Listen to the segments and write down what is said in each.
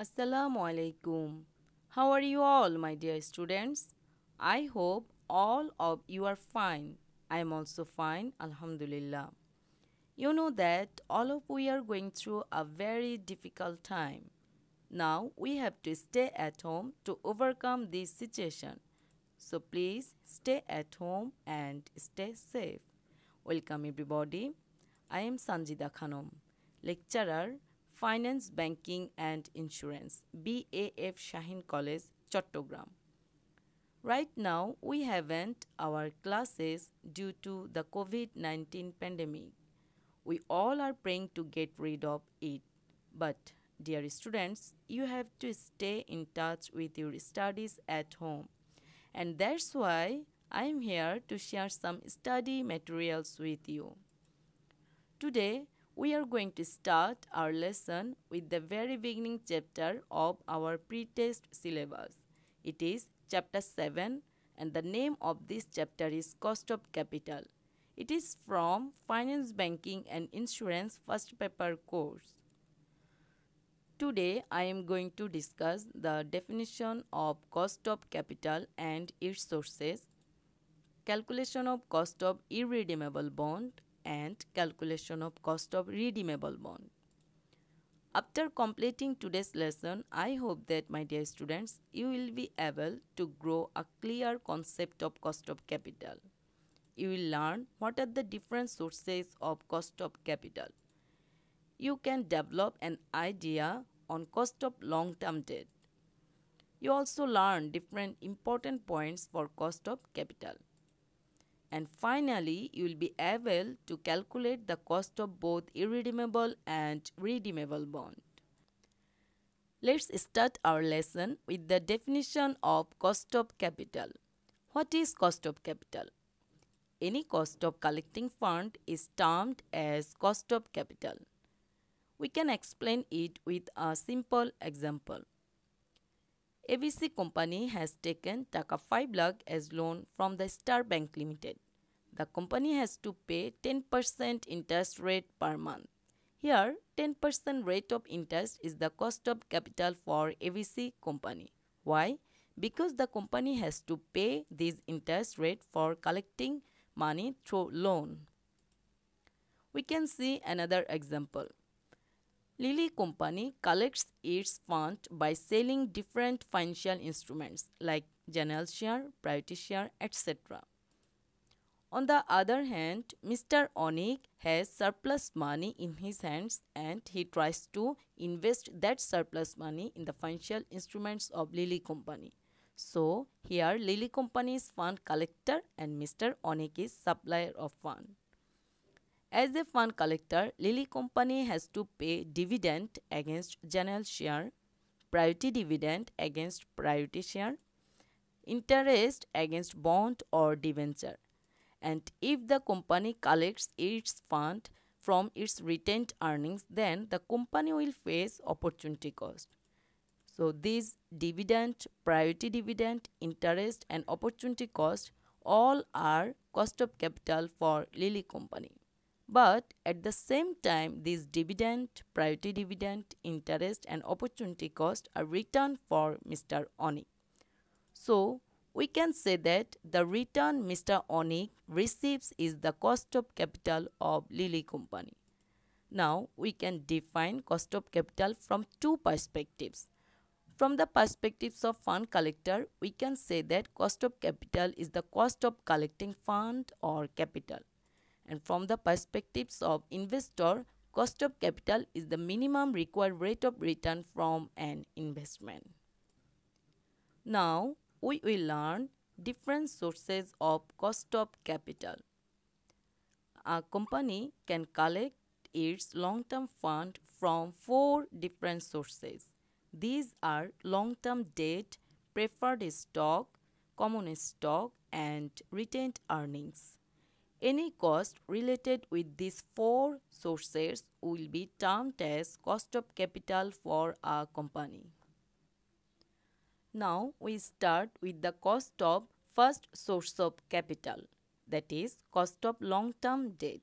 Assalamu alaikum. How are you all, my dear students? I hope all of you are fine. I am also fine, Alhamdulillah. You know that all of we are going through a very difficult time. Now we have to stay at home to overcome this situation. So please stay at home and stay safe. Welcome everybody. I am Sanjida Khanom, lecturer Finance, banking, and insurance. BAF Shaheen college Chattogram Right now, we haven't our classes due to the COVID 19 pandemic. We all are praying to get rid of it. But, dear students, you have to stay in touch with your studies at home. And that's why I'm here to share some study materials with you. Today, we are going to start our lesson with the very beginning chapter of our pre-test syllabus. It is chapter 7 and the name of this chapter is Cost of Capital. It is from Finance Banking and Insurance First Paper course. Today I am going to discuss the definition of cost of capital and its sources, calculation of cost of irredeemable bond, and calculation of cost of redeemable bond. After completing today's lesson, I hope that my dear students, you will be able to grow a clear concept of cost of capital. You will learn what are the different sources of cost of capital. You can develop an idea on cost of long-term debt. You also learn different important points for cost of capital. And finally, you will be able to calculate the cost of both irredeemable and redeemable bond. Let's start our lesson with the definition of cost of capital. What is cost of capital? Any cost of collecting fund is termed as cost of capital. We can explain it with a simple example. ABC company has taken Taka 5 lakh as loan from the Star Bank Limited. The company has to pay 10% interest rate per month. Here, 10% rate of interest is the cost of capital for ABC company. Why? Because the company has to pay this interest rate for collecting money through loan. We can see another example. Lily Company collects its fund by selling different financial instruments like general share, priority share, etc. On the other hand, Mr. Onik has surplus money in his hands and he tries to invest that surplus money in the financial instruments of Lily Company. So, here Lily Company is fund collector and Mr. Onik is supplier of fund. As a fund collector, Lily Company has to pay dividend against general share, priority dividend against priority share, interest against bond or debenture. And if the company collects its fund from its retained earnings, then the company will face opportunity cost. So these dividend, priority dividend, interest and opportunity cost all are cost of capital for Lily company. But at the same time, these dividend, priority dividend, interest and opportunity cost are returned for Mr. Oni. So, we can say that the return Mr. Oni receives is the cost of capital of Lily Company. Now, we can define cost of capital from two perspectives. From the perspectives of fund collector, we can say that cost of capital is the cost of collecting fund or capital. And from the perspectives of investor, cost of capital is the minimum required rate of return from an investment. Now, we will learn different sources of cost of capital. A company can collect its long-term fund from four different sources. These are long-term debt, preferred stock, common stock, and retained earnings. Any cost related with these four sources will be termed as cost of capital for a company. Now we start with the cost of first source of capital, that is cost of long-term debt.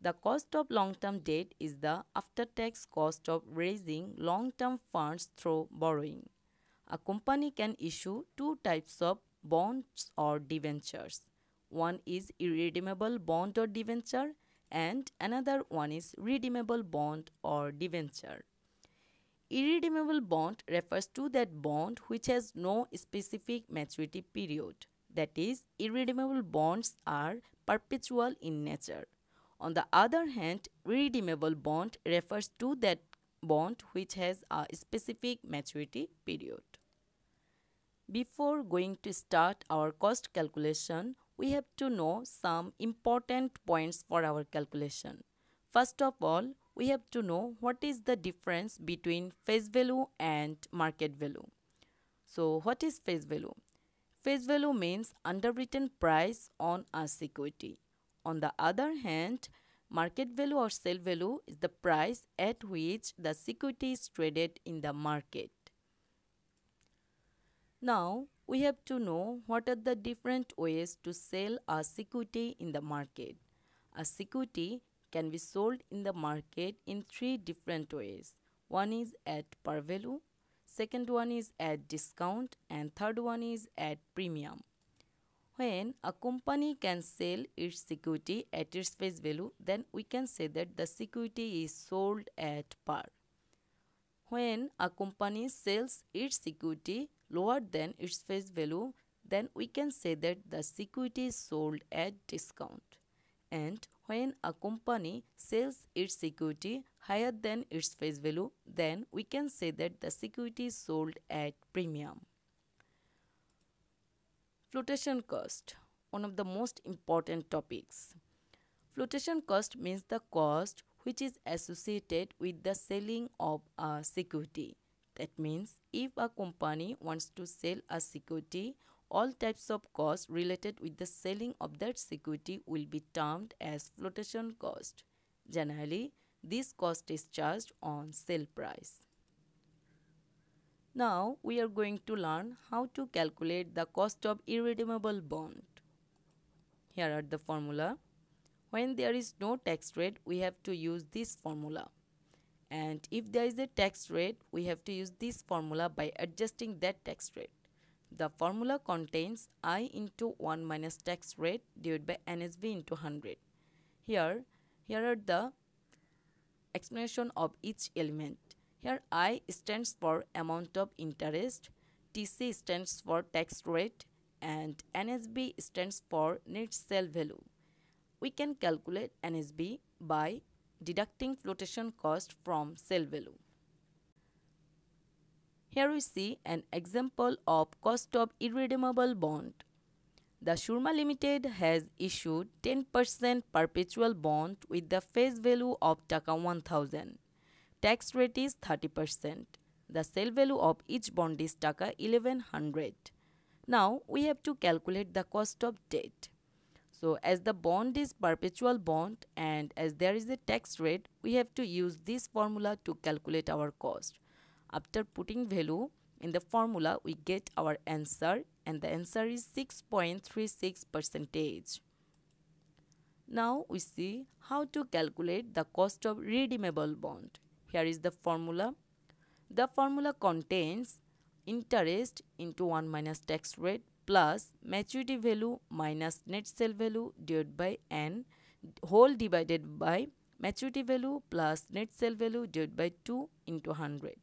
The cost of long-term debt is the after-tax cost of raising long-term funds through borrowing. A company can issue two types of bonds or debentures. One is irredeemable bond or debenture and another one is redeemable bond or debenture. Irredeemable bond refers to that bond which has no specific maturity period. That is, irredeemable bonds are perpetual in nature. On the other hand, redeemable bond refers to that bond which has a specific maturity period. Before going to start our cost calculation, we have to know some important points for our calculation. First of all, we have to know what is the difference between face value and market value. So what is face value? Face value means underwritten price on a security. On the other hand, market value or sale value is the price at which the security is traded in the market. Now, we have to know what are the different ways to sell a security in the market. A security can be sold in the market in three different ways. One is at par value, second one is at discount, and third one is at premium. When a company can sell its security at its face value, then we can say that the security is sold at par. When a company sells its security lower than its face value, then we can say that the security is sold at discount. And when a company sells its security higher than its face value, then we can say that the security is sold at premium. Flotation cost, one of the most important topics. Flotation cost means the cost which is associated with the selling of a security. That means if a company wants to sell a security, all types of costs related with the selling of that security will be termed as flotation cost. Generally, this cost is charged on sale price. Now, we are going to learn how to calculate the cost of irredeemable bond. Here are the formula. When there is no tax rate, we have to use this formula and if there is a tax rate we have to use this formula by adjusting that tax rate. The formula contains i into 1 minus tax rate divided by NSV into 100. Here, here are the explanation of each element. Here I stands for amount of interest, TC stands for tax rate and NSB stands for net sale value. We can calculate NSB by deducting flotation cost from sale value. Here we see an example of cost of irredeemable bond. The Shurma Limited has issued 10% perpetual bond with the face value of Taka 1000. Tax rate is 30%. The sale value of each bond is Taka 1100. Now we have to calculate the cost of debt. So as the bond is perpetual bond and as there is a tax rate, we have to use this formula to calculate our cost. After putting value in the formula, we get our answer and the answer is 6.36 percentage. Now we see how to calculate the cost of redeemable bond. Here is the formula. The formula contains interest into 1 minus tax rate plus maturity value minus net sale value divided by n whole divided by maturity value plus net sale value divided by 2 into 100.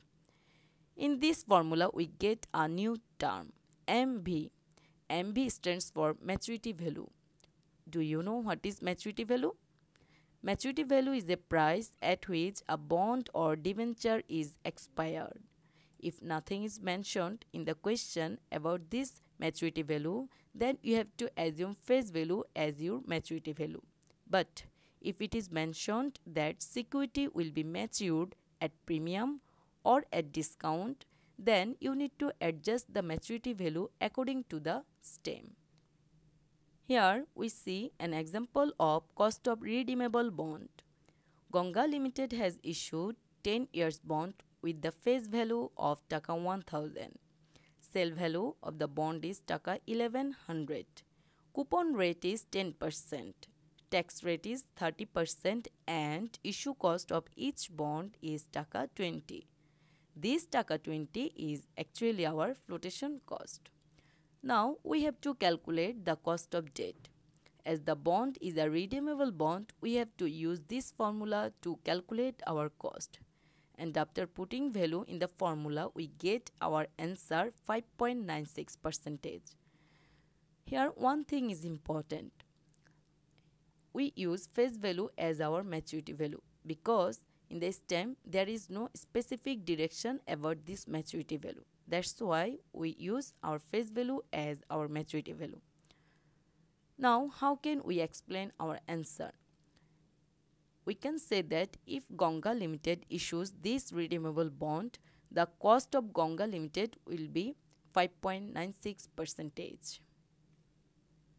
In this formula, we get a new term, MV. MV stands for maturity value. Do you know what is maturity value? Maturity value is the price at which a bond or debenture is expired. If nothing is mentioned in the question about this maturity value, then you have to assume face value as your maturity value. But if it is mentioned that security will be matured at premium or at discount, then you need to adjust the maturity value according to the stem. Here we see an example of cost of redeemable bond. Ganga Limited has issued 10 years bond with the face value of Taka 1000 sale value of the bond is Taka 1100. Coupon rate is 10%. Tax rate is 30% and issue cost of each bond is Taka 20. This Taka 20 is actually our flotation cost. Now we have to calculate the cost of debt. As the bond is a redeemable bond, we have to use this formula to calculate our cost and after putting value in the formula we get our answer 5.96 percentage here one thing is important we use face value as our maturity value because in the stem there is no specific direction about this maturity value that's why we use our face value as our maturity value now how can we explain our answer we can say that if Gonga Limited issues this redeemable bond, the cost of Gonga Limited will be 5.96 percentage.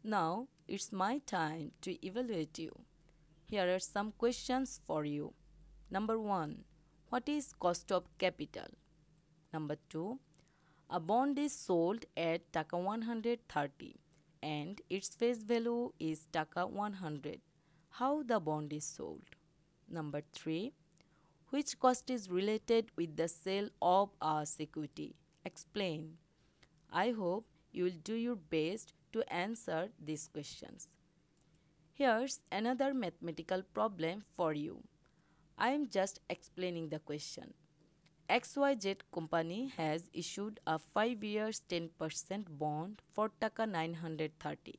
Now it's my time to evaluate you. Here are some questions for you. Number 1. What is cost of capital? Number 2. A bond is sold at Taka 130 and its face value is Taka 100. How the bond is sold? Number 3. Which cost is related with the sale of a security? Explain. I hope you will do your best to answer these questions. Here's another mathematical problem for you. I am just explaining the question. XYZ company has issued a 5 years 10% bond for Taka 930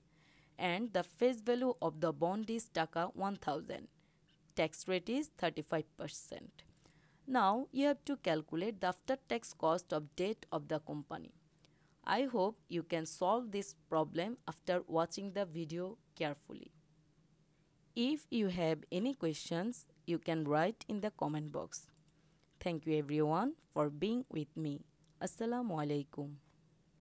and the face value of the bond is Taka 1000 tax rate is 35%. Now you have to calculate the after tax cost of debt of the company. I hope you can solve this problem after watching the video carefully. If you have any questions, you can write in the comment box. Thank you everyone for being with me. Assalamu alaikum.